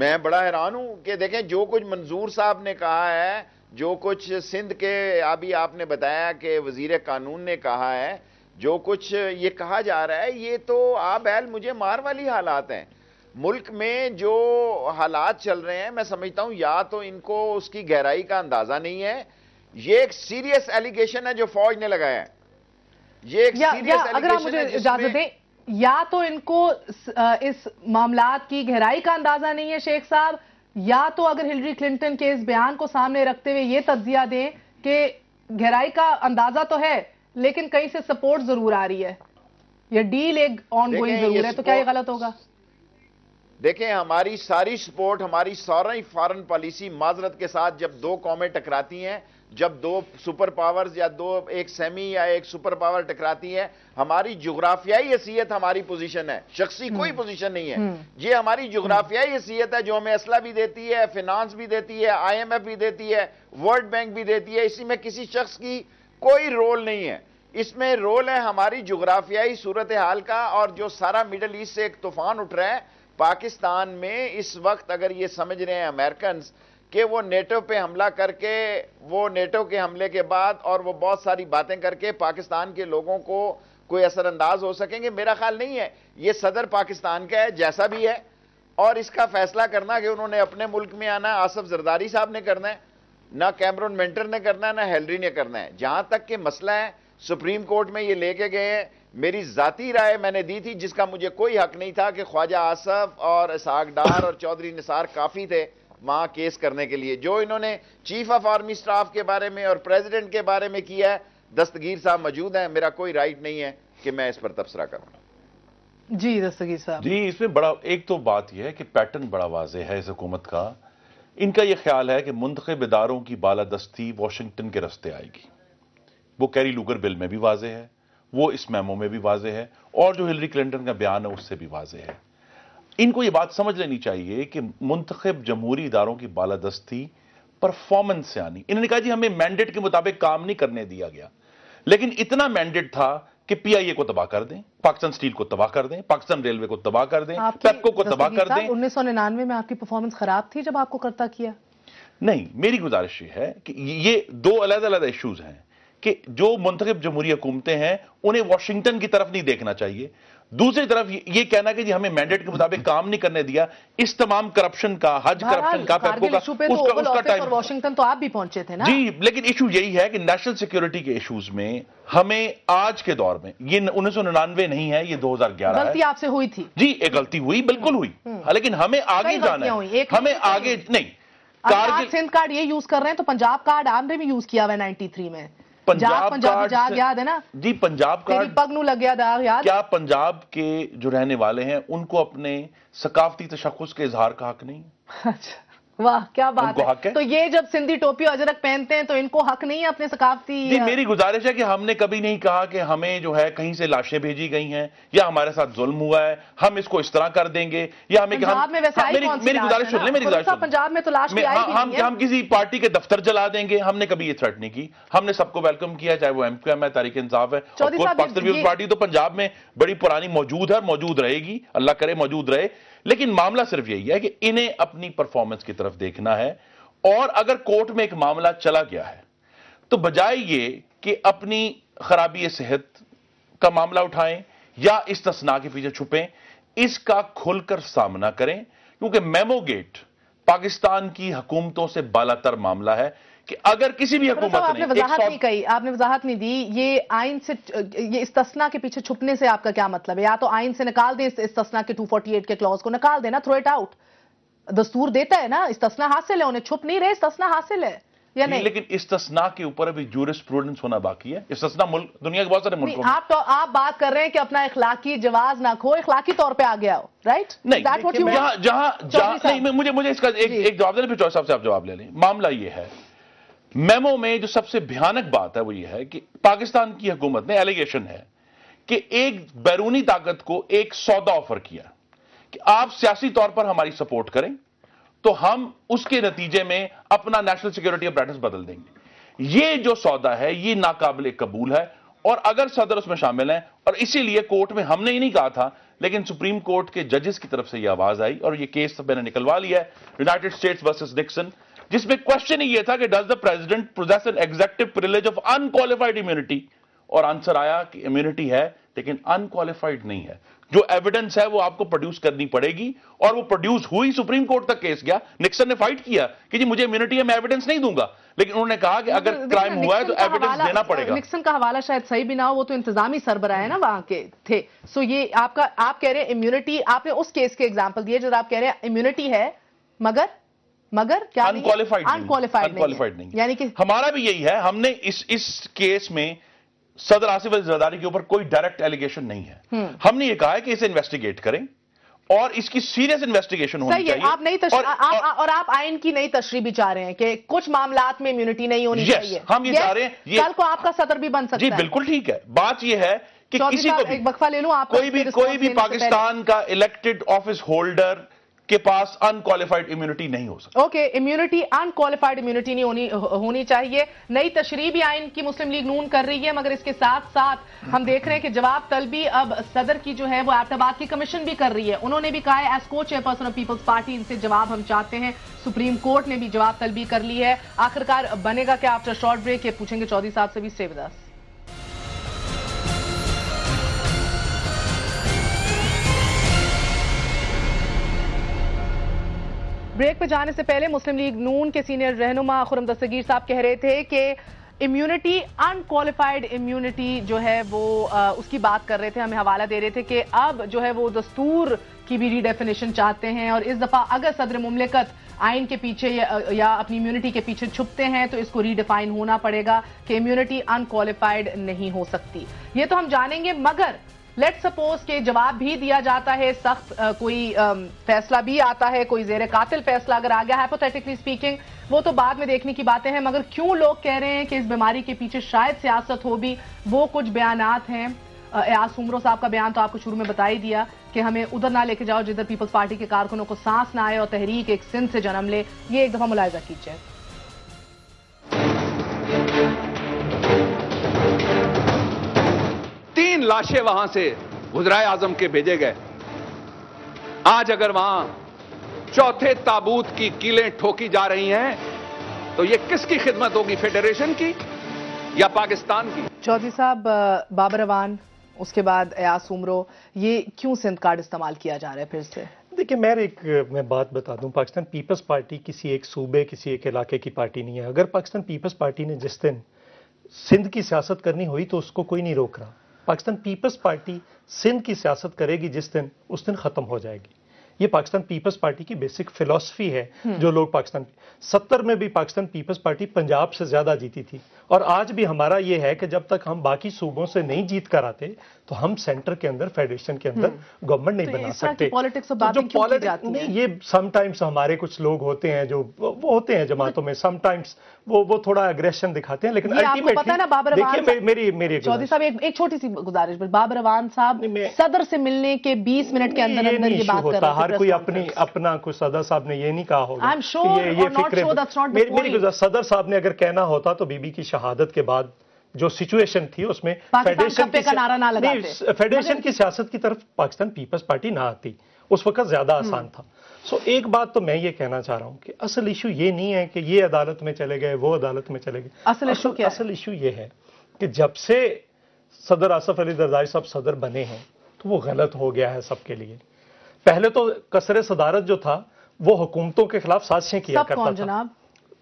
मैं बड़ा हैरान हूं कि देखें जो कुछ मंजूर साहब ने कहा है जो कुछ सिंध के अभी आपने बताया कि वजीर कानून ने कहा है जो कुछ ये कहा जा रहा है ये तो आप बैल मुझे मार वाली हालात हैं मुल्क में जो हालात चल रहे हैं मैं समझता हूं या तो इनको उसकी गहराई का अंदाजा नहीं है ये एक सीरियस एलिगेशन है जो फौज ने लगाया है ये एक या, या अगर आप मुझे इजाजत दें या तो इनको इस मामलात की गहराई का अंदाजा नहीं है शेख साहब या तो अगर हिलरी क्लिंटन के इस बयान को सामने रखते हुए ये तजिया दें कि गहराई का अंदाजा तो है लेकिन कहीं से सपोर्ट जरूर आ रही है यह डील एक ऑन गोइंग जरूर है तो क्या ये गलत होगा देखें हमारी सारी सपोर्ट हमारी सारी फॉरन पॉलिसी माजरत के साथ जब दो कौमें टकराती हैं जब दो सुपर पावर्स या दो एक सेमी या एक सुपर पावर टकराती है हमारी जोग्राफियाई हैसीयत हमारी पोजीशन है शख्सी हम्म। कोई पोजीशन नहीं है हम्म। ये हमारी हम्म। जुग्राफियाई हैसीयत है जो हमें असला भी देती है फिनांस भी देती है आईएमएफ भी देती है वर्ल्ड बैंक भी देती है इसी में किसी शख्स की कोई रोल नहीं है इसमें रोल है हमारी जोग्राफियाई सूरत हाल का और जो सारा मिडल ईस्ट से एक तूफान उठ रहा है पाकिस्तान में इस वक्त अगर ये समझ रहे हैं अमेरिकन कि वो नेटो पे हमला करके वो नेटो के हमले के बाद और वो बहुत सारी बातें करके पाकिस्तान के लोगों को कोई असरअंदाज हो सकेंगे मेरा ख्याल नहीं है ये सदर पाकिस्तान का है जैसा भी है और इसका फैसला करना कि उन्होंने अपने मुल्क में आना आसफ जरदारी साहब ने करना है ना कैमरून मेंटर ने करना है ना हेलरी ने करना है जहां तक के मसला है सुप्रीम कोर्ट में ये लेके गए हैं मेरी जाती राय मैंने दी थी जिसका मुझे कोई हक नहीं था कि ख्वाजा आसफ और इसहाक डार और चौधरी निसार काफ़ी थे वहां केस करने के लिए जो इन्होंने चीफ ऑफ आर्मी स्टाफ के बारे में और प्रेसिडेंट के बारे में किया है दस्तगीर साहब मौजूद हैं मेरा कोई राइट नहीं है कि मैं इस पर तबसरा करूं जी दस्तगीर साहब जी इसमें बड़ा एक तो बात यह है कि पैटर्न बड़ा वाज है इस हुकूमत का इनका यह ख्याल है कि मुंतब इदारों की बालादस्ती वॉशिंगटन के रस्ते आएगी वो कैरी लूगर बिल में भी वाजे है वो इस मैमो में भी वाज है और जो हिलरी क्लिंटन का बयान है उससे भी वाज है इनको ये बात समझ लेनी चाहिए कि मुंतखब जमहूरी इदारों की बालादस्ती परफॉर्मेंस से आनी इन्होंने कहा जी हमें मैंडेट के मुताबिक काम नहीं करने दिया गया लेकिन इतना मैंडेट था कि पीआईए को तबाह कर दें पाकिस्तान स्टील को तबाह कर दें पाकिस्तान रेलवे को तबाह कर दें पेपको को तबाह कर दें उन्नीस सौ निन्यानवे में आपकी परफॉर्मेंस खराब थी जब आपको करता किया नहीं मेरी गुजारिश ये है कि ये दो अलग अलग इश्यूज हैं कि जो मुंतब जमहूरी हुकूमतें हैं उन्हें वाशिंगटन की तरफ नहीं देखना चाहिए दूसरी तरफ ये कहना कि जी हमें मैंडेट के मुताबिक काम नहीं करने दिया इस तमाम करप्शन का हज करप्शन का पैपको का तो उसका उसका टाइम वॉशिंगटन तो आप भी पहुंचे थे ना जी लेकिन इशू यही है कि नेशनल सिक्योरिटी के इश्यूज में हमें आज के दौर में ये उन्नीस नहीं है ये 2011 गलती आपसे हुई थी जी एक गलती हुई बिल्कुल हुई हम्म, हम्म। लेकिन हमें आगे जाना है हमें आगे नहीं सिंध कार्ड ये यूज कर रहे हैं तो पंजाब कार्ड आपने भी यूज किया हुआ नाइन्टी थ्री में पंजाब पंजाब जी पंजाब का लग गया पंजाब के जो रहने वाले हैं उनको अपने सकाफती तशखस के इजहार का हक नहीं अच्छा वाह क्या बात है।, है तो ये जब सिंधी टोपी अजरक पहनते हैं तो इनको हक नहीं है अपने सकाफती आ... मेरी गुजारिश है कि हमने कभी नहीं कहा कि हमें जो है कहीं से लाशें भेजी गई हैं या हमारे साथ जुल्म हुआ है हम इसको इस तरह कर देंगे या हमें हम, में हाँ, मेरी, मेरी गुजारिश सुन ले मेरी गुजारिश पंजाब में तो लाश हाँ, हम हम किसी पार्टी के दफ्तर जला देंगे हमने कभी ये थ्रेट नहीं की हमने सबको वेलकम किया चाहे वो एमक्यूएम है तारीख इंसाफ है पाकिस्तान पीपल्स पार्टी तो पंजाब में बड़ी पुरानी मौजूद है मौजूद रहेगी अल्लाह करे मौजूद रहे लेकिन मामला सिर्फ यही है कि इन्हें अपनी परफॉर्मेंस की तरफ देखना है और अगर कोर्ट में एक मामला चला गया है तो बजाय ये कि अपनी खराबी सेहत का मामला उठाएं या इस तस्ना के पीछे छुपें इसका खुलकर सामना करें क्योंकि मेमोगेट पाकिस्तान की हुकूमतों से बालातर मामला है कि अगर किसी भी हकूमत आपने वजाहत नहीं कही आपने वजाहत नहीं दी ये आइन से ये तस्ना के पीछे छुपने से आपका क्या मतलब है या तो आइन से निकाल दें इस तस्ना के 248 के क्लॉज को निकाल देना थ्रो इट आउट दस्तूर देता है ना इस तस्ना हासिल है उन्हें छुप नहीं रहे तस्ना हासिल है या नहीं लेकिन इस तस्ना के ऊपर अभी प्रूडेंस होना बाकी है तस्ना मुल्क दुनिया के बहुत सारे मुल्कों आप तो आप बात कर रहे हैं कि अपना इखलाकी जवाज ना खो इखलाकी तौर पे आ गया हो राइट नहीं जहां मैं, मुझे मुझे इसका एक जवाब देना फिर चौधरी साहब से आप जवाब ले लें मामला यह है मेमो में जो सबसे भयानक बात है वो ये है कि पाकिस्तान की हुकूमत ने एलिगेशन है कि एक बैरूनी ताकत को एक सौदा ऑफर किया कि आप सियासी तौर पर हमारी सपोर्ट करें तो हम उसके नतीजे में अपना नेशनल सिक्योरिटी अपराटस बदल देंगे ये जो सौदा है ये नाकाबिल कबूल है और अगर सदर उसमें शामिल है और इसीलिए कोर्ट में हमने ही नहीं कहा था लेकिन सुप्रीम कोर्ट के जजेस की तरफ से यह आवाज आई और यह केस मैंने निकलवा लिया है यूनाइटेड स्टेट्स वर्सेस निक्सन जिसमें क्वेश्चन ही ये था कि does the president possess an executive privilege of unqualified immunity और आंसर आया कि इम्यूनिटी है लेकिन अनक्वालिफाइड नहीं है जो एविडेंस है वो आपको प्रोड्यूस करनी पड़ेगी और वो प्रोड्यूस हुई सुप्रीम कोर्ट तक केस गया निक्सन ने फाइट किया कि जी मुझे इम्यूनिटी है मैं एविडेंस नहीं दूंगा लेकिन उन्होंने कहा कि अगर क्राइम हुआ है तो एविडेंस देना पड़ेगा निक्सन का हवाला शायद सही भी ना हो वो तो इंतजामी सरबरा है ना वहां के थे सो ये आपका आप कह रहे हैं इम्यूनिटी आपने उस केस के एग्जाम्पल दिए जब आप कह रहे हैं इम्यूनिटी है मगर मगर अनक्वालिफाइड अनक्वालिफाइड अनक्वालिफाइड नहीं, यानी कि हमारा भी यही है हमने इस इस केस में सदर आसिफ अली जरदारी के ऊपर कोई डायरेक्ट एलिगेशन नहीं है हम्म। हमने ये कहा है कि इसे इन्वेस्टिगेट करें और इसकी सीरियस इन्वेस्टिगेशन होनी चाहिए आप नहीं और, आ, आ, और आप आयन की नई तशरी भी चाह रहे हैं कि कुछ मामला में इम्यूनिटी नहीं होनी चाहिए हम ये चाह रहे हैं कल को आपका सदर भी बन सकता है बिल्कुल ठीक है बात यह है कि किसी को भी, एक बकफा ले लूं आप कोई भी कोई भी पाकिस्तान का इलेक्टेड ऑफिस होल्डर के पास अनक्वालिफाइड इम्यूनिटी नहीं हो सकती ओके इम्यूनिटी अनक्वालिफाइड इम्यूनिटी नहीं होनी होनी चाहिए नई तशरी भी आइन की मुस्लिम लीग नून कर रही है मगर इसके साथ साथ हम देख रहे हैं कि जवाब तलबी अब सदर की जो है वो एहतबाद की कमीशन भी कर रही है उन्होंने भी कहा है एज को चेयरपर्सन ऑफ पीपल्स पार्टी इनसे जवाब हम चाहते हैं सुप्रीम कोर्ट ने भी जवाब तलबी कर ली है आखिरकार बनेगा क्या आफ्टर शॉर्ट ब्रेक ये पूछेंगे चौधरी साहब से भी सेवदास ब्रेक पे जाने से पहले मुस्लिम लीग नून के सीनियर रहनुमा खुरम दस्तगीर साहब कह रहे थे कि इम्यूनिटी अनक्वालिफाइड इम्यूनिटी जो है वो आ, उसकी बात कर रहे थे हमें हवाला दे रहे थे कि अब जो है वो दस्तूर की भी रीडेफिनेशन चाहते हैं और इस दफा अगर सदर मुमलिकत आइन के पीछे या, या अपनी इम्यूनिटी के पीछे छुपते हैं तो इसको रीडिफाइन होना पड़ेगा कि इम्यूनिटी अनक्वालिफाइड नहीं हो सकती ये तो हम जानेंगे मगर लेट सपोज के जवाब भी दिया जाता है सख्त कोई आ, फैसला भी आता है कोई जेर कातिल फैसला अगर आ गया हाइपोथेटिकली स्पीकिंग वो तो बाद में देखने की बातें हैं मगर क्यों लोग कह रहे हैं कि इस बीमारी के पीछे शायद सियासत हो भी वो कुछ बयान हैं एयाज उमरो साहब का बयान तो आपको शुरू में बता ही दिया कि हमें उधर ना लेके जाओ जिधर पीपल्स पार्टी के कारकुनों को सांस ना आए और तहरीक एक सिंध से जन्म ले ये एक दफा मुलायजा कीजिए तीन लाशें वहां से गुजराए आजम के भेजे गए आज अगर वहां चौथे ताबूत की कीलें ठोकी जा रही हैं तो ये किसकी खिदमत होगी फेडरेशन की या पाकिस्तान की चौधरी साहब बाबर अवान उसके बाद अयास उमरो ये क्यों सिंध कार्ड इस्तेमाल किया जा रहा है फिर से देखिए मैं एक मैं बात बता दूं पाकिस्तान पीपल्स पार्टी किसी एक सूबे किसी एक इलाके की पार्टी नहीं है अगर पाकिस्तान पीपल्स पार्टी ने जिस दिन सिंध की सियासत करनी हुई तो उसको कोई नहीं रोक रहा पाकिस्तान पीपल्स पार्टी सिंध की सियासत करेगी जिस दिन उस दिन ख़त्म हो जाएगी ये पाकिस्तान पीपल्स पार्टी की बेसिक फिलॉसफी है हम्म। जो लोग पाकिस्तान सत्तर में भी पाकिस्तान पीपल्स पार्टी पंजाब से ज्यादा जीती थी और आज भी हमारा ये है कि जब तक हम बाकी सूबों से नहीं जीत कर आते तो हम सेंटर के अंदर फेडरेशन के अंदर गवर्नमेंट हम्म। नहीं तो बना सकते पॉलिटिक्स तो जो पॉलिटिक्स नहीं ये समटाइम्स हमारे कुछ लोग होते हैं जो वो होते हैं मतलब जमातों में समटाइम्स वो वो थोड़ा अग्रेशन दिखाते हैं लेकिन मेरी मेरी चौधरी साहब एक, छोटी सी गुजारिश बाबर अवान साहब सदर से मिलने के बीस मिनट के अंदर होता हर कोई अपनी अपना कुछ सदर साहब ने ये नहीं कहा होगा आई ये फिक्र मेरी गुजार सदर साहब ने अगर कहना होता तो बीबी की शहादत के बाद जो सिचुएशन थी उसमें फेडरेशन की नारा ना लगाते फेडरेशन की सियासत की तरफ पाकिस्तान पीपल्स पार्टी ना आती उस वक्त ज्यादा हम्म। आसान था सो so, एक बात तो मैं ये कहना चाह रहा हूँ कि असल इशू ये नहीं है कि ये अदालत में चले गए वो अदालत में चले गए असल इशू क्या असल इशू ये है कि जब से सदर आसफ अली दरदारी साहब सदर बने हैं तो वो गलत हो गया है सबके लिए पहले तो कसर सदारत जो था वो हुकूमतों के खिलाफ साजिशें किया करता था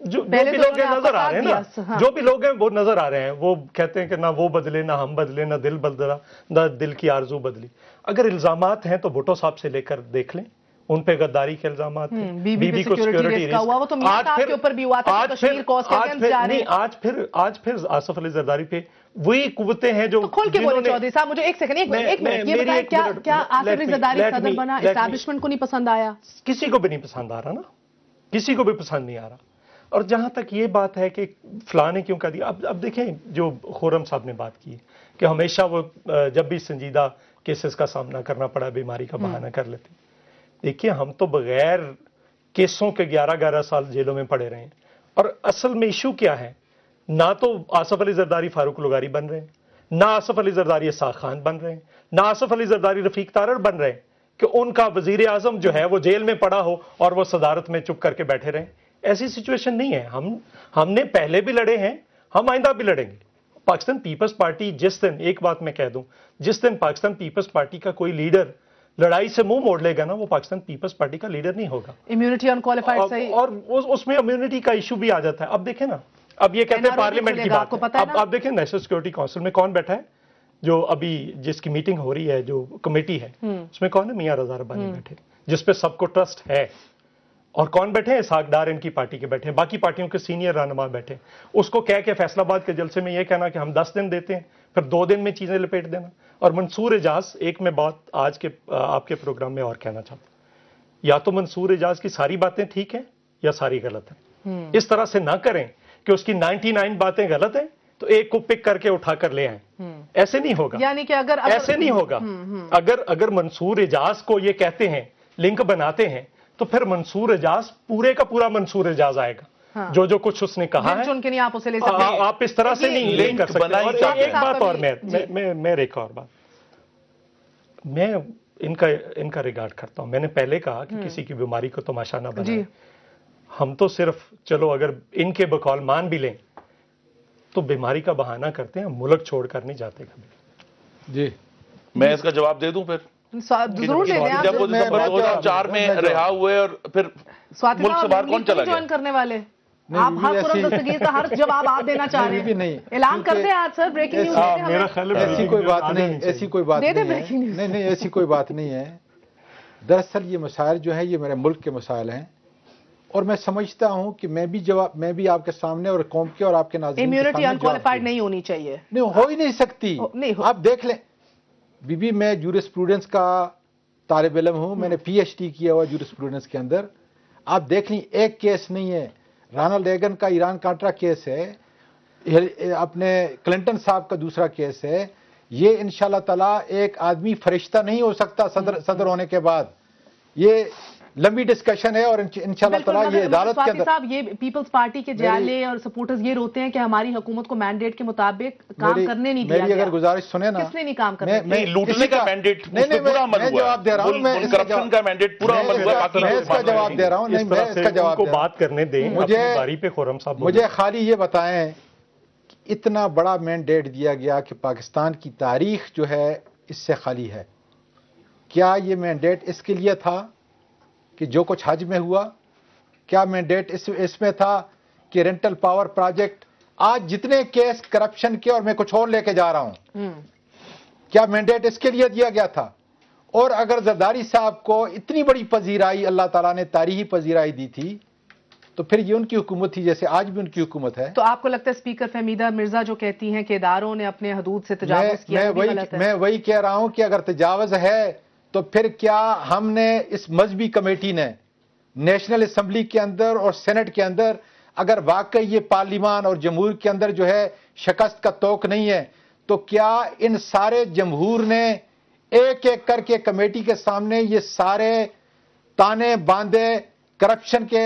जो जो भी तो लोग हैं नजर आ रहे हैं ना हाँ। जो भी लोग हैं वो नजर आ रहे हैं वो कहते हैं कि ना वो बदले ना हम बदले ना दिल बदला ना दिल की आरजू बदली अगर इल्जाम हैं तो भुट्टो साहब से लेकर देख लें उन पे गद्दारी के इल्जाम हम्म, बीबी को सिक्योरिटी तो आज फिर ऊपर भी हुआ था आज फिर आज फिर नहीं आज फिर आज फिर आसफ अली जरदारी पे वही कुवतें हैं जो तो खोल के बोले चौधरी साहब मुझे एक सेकंड एक मिनट एक मिनट ये बताएं क्या क्या आसफ अली जरदारी सदर बना एस्टैब्लिशमेंट को नहीं पसंद आया किसी को भी नहीं पसंद आ रहा ना किसी को भी पसंद नहीं आ रहा और जहाँ तक ये बात है कि फलाने क्यों कर दिया अब अब देखें जो खोरम साहब ने बात की कि हमेशा वो जब भी संजीदा केसेस का सामना करना पड़ा बीमारी का बहाना हम्म। कर लेते देखिए हम तो बगैर केसों के ग्यारह ग्यारह साल जेलों में पड़े रहे हैं और असल में इशू क्या है ना तो आसफ अली जरदारी फारूक लुगारी बन रहे हैं ना आसफ अली जरदारी इसाक खान बन रहे हैं ना आसफ अली जरदारी रफीक तारर बन रहे हैं कि उनका वजीर आजम जो है वो जेल में पड़ा हो और वो सदारत में चुप करके बैठे रहें ऐसी सिचुएशन नहीं है हम हमने पहले भी लड़े हैं हम आइंदा भी लड़ेंगे पाकिस्तान पीपल्स पार्टी जिस दिन एक बात मैं कह दूं जिस दिन पाकिस्तान पीपल्स पार्टी का कोई लीडर लड़ाई से मुंह मोड़ लेगा ना वो पाकिस्तान पीपल्स पार्टी का लीडर नहीं होगा इम्यूनिटी अनक्वालिफाइड सही और उस, उसमें इम्यूनिटी का इशू भी आ जाता है अब देखें ना अब ये कहते हैं पार्लियामेंट की बात पता अब आप देखें नेशनल सिक्योरिटी काउंसिल में कौन बैठा है जो अभी जिसकी मीटिंग हो रही है जो कमेटी है हम्म। उसमें कौन है मियाँ रजा रब्बानी हम्म। बैठे जिसपे सबको ट्रस्ट है और कौन बैठे हैं सागदार इनकी पार्टी के बैठे हैं बाकी पार्टियों के सीनियर रहनुमा बैठे उसको कह के फैसलाबाद के जलसे में यह कहना कि हम दस दिन देते हैं फिर दो दिन में चीज़ें लपेट देना और मंसूर एजाज एक में बात आज के आपके प्रोग्राम में और कहना चाहता या तो मंसूर एजाज की सारी बातें ठीक है या सारी गलत है हम्म। इस तरह से ना करें कि उसकी नाइन बातें गलत हैं तो एक को पिक करके उठाकर ले आए हम्म। ऐसे नहीं होगा यानी कि अगर, अगर ऐसे नहीं होगा हम्म, अगर अगर मंसूर एजाज को ये कहते हैं लिंक बनाते हैं तो फिर मंसूर एजाज पूरे का पूरा मंसूर एजाज आएगा हाँ। जो जो कुछ उसने कहा है उनके नहीं आप उसे ले सकते आप इस तरह से नहीं ले कर सकते और एक, एक बात और मैं मैं मैं एक और बात मैं इनका इनका रिगार्ड करता हूं मैंने पहले कहा कि हम्म। किसी की बीमारी को तमाशा ना बनाए हम तो सिर्फ चलो अगर इनके बकौल मान भी लें तो बीमारी का बहाना करते हैं मुल्क छोड़कर नहीं जाते कभी जी मैं इसका जवाब दे दूं फिर जरूर ले लें जब में रहा हुए और फिर मुल्क से बाहर कौन चला ज्वाइन करने वाले आप हर का हर जवाब आप देना चाह रहे हैं नहीं ऐलान कर दे आज सर ब्रेकिंग न्यूज मेरा ख्याल ऐसी कोई बात नहीं ऐसी कोई बात नहीं नहीं नहीं ऐसी कोई बात नहीं है दरअसल ये मसाइल जो है ये मेरे मुल्क के मसाइल हैं और मैं समझता हूँ कि मैं भी जवाब मैं भी आपके सामने और कौम के और आपके नाजिम इम्यूनिटी अनक्वालिफाइड नहीं होनी चाहिए नहीं हो ही नहीं सकती नहीं आप देख लें बीबी मैं जूरिस्प्रूडेंस का तारब इलम हूँ मैंने पीएचडी हम्म। किया हुआ जूरिस्प्रूडेंस के अंदर आप देख लें एक केस नहीं है राना लेगन का ईरान कांट्रा केस है अपने क्लिंटन साहब का दूसरा केस है ये इन ताला एक आदमी फरिश्ता नहीं हो सकता सदर हम्म, सदर हम्म। होने के बाद ये लंबी डिस्कशन है और इंशाल्लाह ये अदालत के साहब ये पीपल्स पार्टी के जयाले और सपोर्टर्स ये रोते हैं कि हमारी हुकूमत को मैंडेट के मुताबिक काम करने नहीं दिया अगर गुजारिश सुने ना किसने नहीं काम करना नहीं लूटने का मैंडेट पूरा जवाब दे रहा हूं मैं करप्शन का मैंडेट पूरा इसका जवाब दे रहा हूं नहीं मैं इसका जवाब को बात करने दें मुझे बारी पे खुरम साहब मुझे खाली ये बताएं इतना बड़ा मैंडेट दिया गया कि पाकिस्तान की तारीख जो है इससे खाली है क्या ये मैंडेट इसके लिए था कि जो कुछ हज में हुआ क्या मैंडेट इस इसमें था कि रेंटल पावर प्रोजेक्ट आज जितने केस करप्शन के और मैं कुछ और लेके जा रहा हूं हम्म। क्या मैंडेट इसके लिए दिया गया था और अगर जरदारी साहब को इतनी बड़ी पजीराई अल्लाह ताला ने तारीखी पजीराई दी थी तो फिर ये उनकी हुकूमत थी जैसे आज भी उनकी हुकूमत है तो आपको लगता है स्पीकर फहमीदा मिर्जा जो कहती हैं कि इदारों ने अपने हदूद से तजावज किया मैं वही मैं वही कह रहा हूं कि अगर तजावज है तो फिर क्या हमने इस मजहबी कमेटी ने नेशनल असम्बली के अंदर और सेनेट के अंदर अगर वाकई ये पार्लिमान और जमहूर के अंदर जो है शिकस्त का तोक नहीं है तो क्या इन सारे जमहूर ने एक एक करके कमेटी के सामने ये सारे ताने बांधे करप्शन के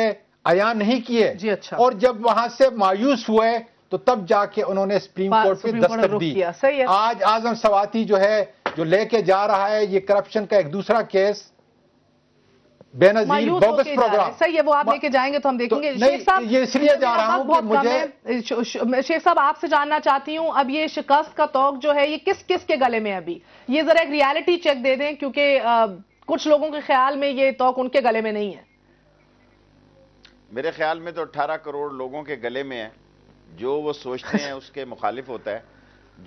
आया नहीं किए अच्छा और जब वहां से मायूस हुए तो तब जाके उन्होंने सुप्रीम कोर्ट में दस्तक दी आज आजम सवाती जो है जो लेके जा रहा है ये करप्शन का एक दूसरा case Benazir bogus program sir ये वो आप लेके जाएंगे तो हम तो देखेंगे तो, शेख साहब ये इसलिए जा रहा हूँ मुझे शेख साहब आपसे जानना चाहती हूँ अब ये शिकस्त का तोक जो है ये किस किस के गले में अभी ये जरा एक रियलिटी चेक दे दें क्योंकि कुछ लोगों के ख्याल में ये तोक उनके गले में नहीं है मेरे ख्याल में तो 18 करोड़ लोगों के गले में है जो वो सोचते हैं उसके मुखालिफ होता है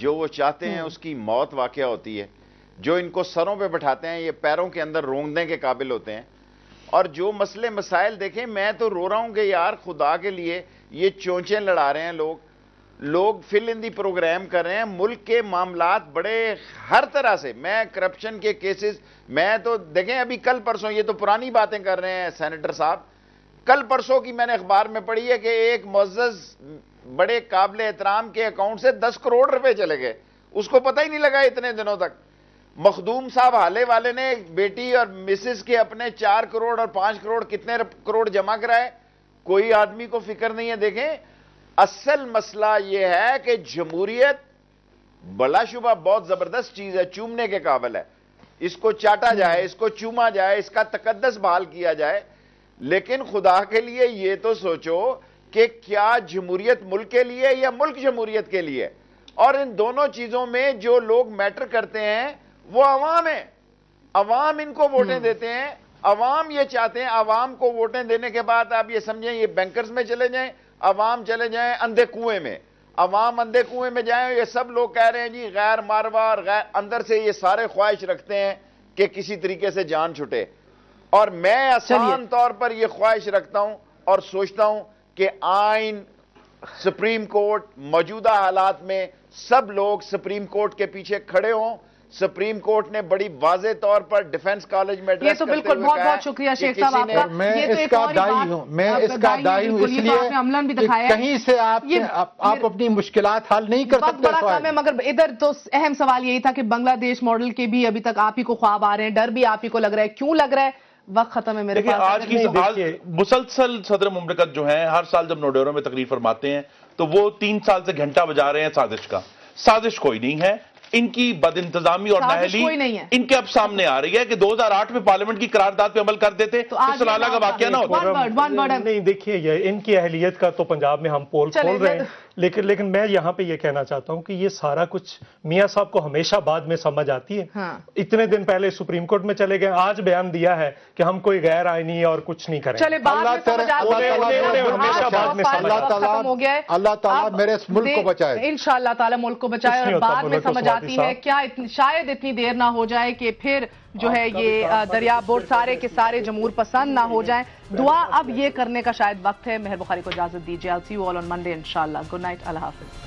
जो वो चाहते हैं हम्म। उसकी मौत वाक़ होती है जो इनको सरों पे बैठाते हैं ये पैरों के अंदर रोंगने के काबिल होते हैं और जो मसले मसाइल देखें मैं तो रो रहा हूँ कि यार खुदा के लिए ये चोंचे लड़ा रहे हैं लोग लोग फिल इन दी प्रोग्राम कर रहे हैं मुल्क के मामला बड़े हर तरह से मैं करप्शन के केसेस मैं तो देखें अभी कल परसों ये तो पुरानी बातें कर रहे हैं सेनेटर साहब कल परसों की मैंने अखबार में पढ़ी है कि एक मज्ज बड़े काबिल एहतराम के अकाउंट से दस करोड़ रुपए चले गए उसको पता ही नहीं लगा इतने दिनों तक मखदूम साहब हाले वाले ने बेटी और मिसिस के अपने चार करोड़ और पांच करोड़ कितने करोड़ जमा कराए कोई आदमी को फिक्र नहीं है देखें असल मसला यह है कि जमूरियत बला शुबा बहुत जबरदस्त चीज है चूमने के काबिल है इसको चाटा जाए इसको चूमा जाए इसका तकदस बहाल किया जाए लेकिन खुदा के लिए ये तो सोचो कि क्या जमहूरियत मुल्क के लिए या मुल्क जमहूरियत के लिए और इन दोनों चीजों में जो लोग मैटर करते हैं वो अवाम है अवाम इनको वोटें हम्म। देते हैं अवाम ये चाहते हैं अवाम को वोटें देने के बाद आप ये समझें ये बैंकर्स में चले जाएं अवाम चले जाएं अंधे कुएं में अवाम अंधे कुएं में जाएं ये सब लोग कह रहे हैं जी गैर मारवा और गैर अंदर से ये सारे ख्वाहिश रखते हैं कि किसी तरीके से जान छुटे और मैं आसान तौर पर यह ख्वाहिश रखता हूं और सोचता हूं कि आइन सुप्रीम कोर्ट मौजूदा हालात में सब लोग सुप्रीम कोर्ट के पीछे खड़े हों सुप्रीम कोर्ट ने बड़ी वाजे तौर पर डिफेंस कॉलेज में ये तो बिल्कुल बहुत बहुत शुक्रिया शेख साहब आपका मैं तो इसका दाई हूँ मैं इसका दाई हूँ तो इसलिए कहीं से आप आप अपनी मुश्किल हल नहीं कर सकते बड़ा काम है मगर इधर तो अहम सवाल यही था कि बांग्लादेश मॉडल के भी अभी तक आप ही को ख्वाब आ रहे हैं डर भी आप ही को लग रहा है क्यों लग रहा है वक्त खत्म है मेरे पास आज की मुसलसल सदर मुमलिकत जो है हर साल जब नोडेरों में तकलीफ फरमाते हैं तो वो तीन साल से घंटा बजा रहे हैं साजिश का साजिश कोई नहीं है इनकी बद इंतजामी और नाहली इनके अब सामने आ रही है कि 2008 में पार्लियामेंट की करारदाद पे अमल कर देते तो, तो सलाला का वाक्य ना हो नहीं देखिए इनकी अहलियत का तो पंजाब में हम पोल खोल रहे तो- हैं लेकिन लेकिन मैं यहाँ पे ये कहना चाहता हूँ कि ये सारा कुछ मियाँ साहब को हमेशा बाद में समझ आती है हाँ। इतने दिन पहले सुप्रीम कोर्ट में चले गए आज बयान दिया है कि हम कोई गैर आईनी और कुछ नहीं करें चले अल्लाह ताला हाँ, मेरे मुल्क को बचाए इन ताला मुल्क को बचाए और बाद में समझ आती है क्या शायद इतनी देर ना हो जाए कि फिर जो है ये दरिया बोर्ड सारे के सारे जमूर पसंद ना हो जाए दुआ अब ये करने का शायद वक्त है मेहर बुखारी को इजाजत दीजिए see you all on Monday इंशाल्लाह गुड नाइट अल्लाह हाफिज